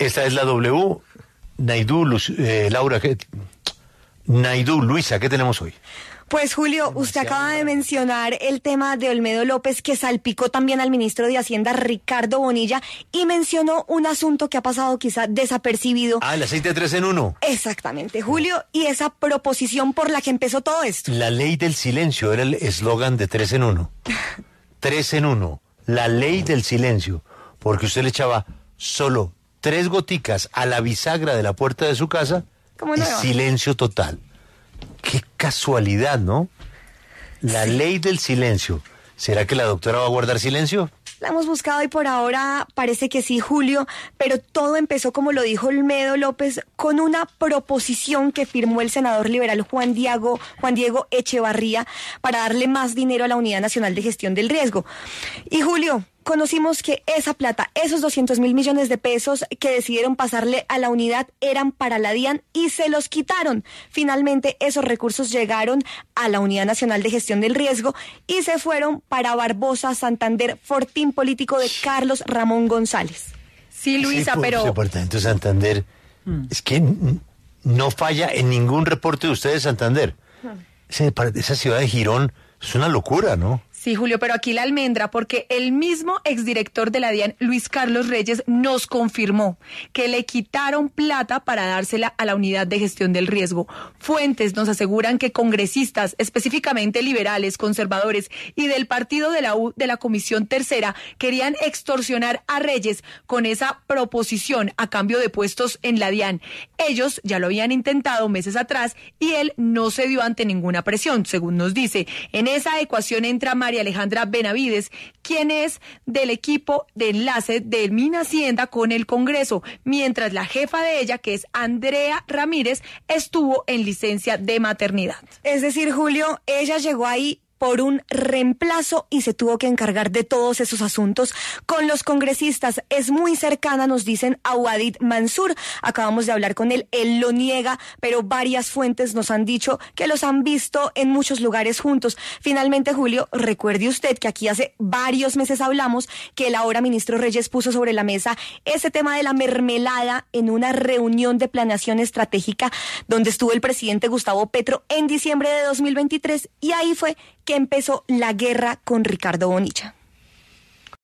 Esta es la W. Naidú, eh, Laura, ¿qué? Naidú, Luisa, ¿qué tenemos hoy? Pues Julio, usted acaba de mencionar el tema de Olmedo López que salpicó también al ministro de Hacienda Ricardo Bonilla y mencionó un asunto que ha pasado quizá desapercibido. Ah, el aceite tres en uno. Exactamente, Julio, y esa proposición por la que empezó todo esto. La ley del silencio era el eslogan de tres en uno. Tres en uno, la ley del silencio, porque usted le echaba solo tres goticas a la bisagra de la puerta de su casa y silencio total. Qué casualidad, ¿no? La ley del silencio. ¿Será que la doctora va a guardar silencio? La hemos buscado y por ahora parece que sí, Julio, pero todo empezó, como lo dijo Olmedo López, con una proposición que firmó el senador liberal Juan Diego, Juan Diego Echevarría para darle más dinero a la Unidad Nacional de Gestión del Riesgo. Y Julio, conocimos que esa plata, esos 200 mil millones de pesos que decidieron pasarle a la unidad eran para la DIAN y se los quitaron. Finalmente, esos recursos llegaron a la Unidad Nacional de Gestión del Riesgo y se fueron para Barbosa, Santander, Fortín Político de Carlos Ramón González. Sí, Luisa, pero... Departamento Santander mm. es que no falla en ningún reporte de ustedes, Santander. Mm. Esa ciudad de Girón es una locura, ¿no? Sí, Julio, pero aquí la almendra, porque el mismo exdirector de la DIAN, Luis Carlos Reyes, nos confirmó que le quitaron plata para dársela a la unidad de gestión del riesgo. Fuentes nos aseguran que congresistas, específicamente liberales, conservadores y del partido de la U de la Comisión Tercera, querían extorsionar a Reyes con esa proposición a cambio de puestos en la DIAN. Ellos ya lo habían intentado meses atrás y él no se dio ante ninguna presión, según nos dice. En esa ecuación entra más. Alejandra Benavides, quien es del equipo de enlace del Hacienda con el Congreso, mientras la jefa de ella, que es Andrea Ramírez, estuvo en licencia de maternidad. Es decir, Julio, ella llegó ahí por un reemplazo y se tuvo que encargar de todos esos asuntos con los congresistas. Es muy cercana, nos dicen, a Wadid Mansur. Acabamos de hablar con él, él lo niega, pero varias fuentes nos han dicho que los han visto en muchos lugares juntos. Finalmente, Julio, recuerde usted que aquí hace varios meses hablamos que el ahora ministro Reyes puso sobre la mesa ese tema de la mermelada en una reunión de planeación estratégica donde estuvo el presidente Gustavo Petro en diciembre de 2023 y ahí fue que empezó la guerra con Ricardo Bonilla.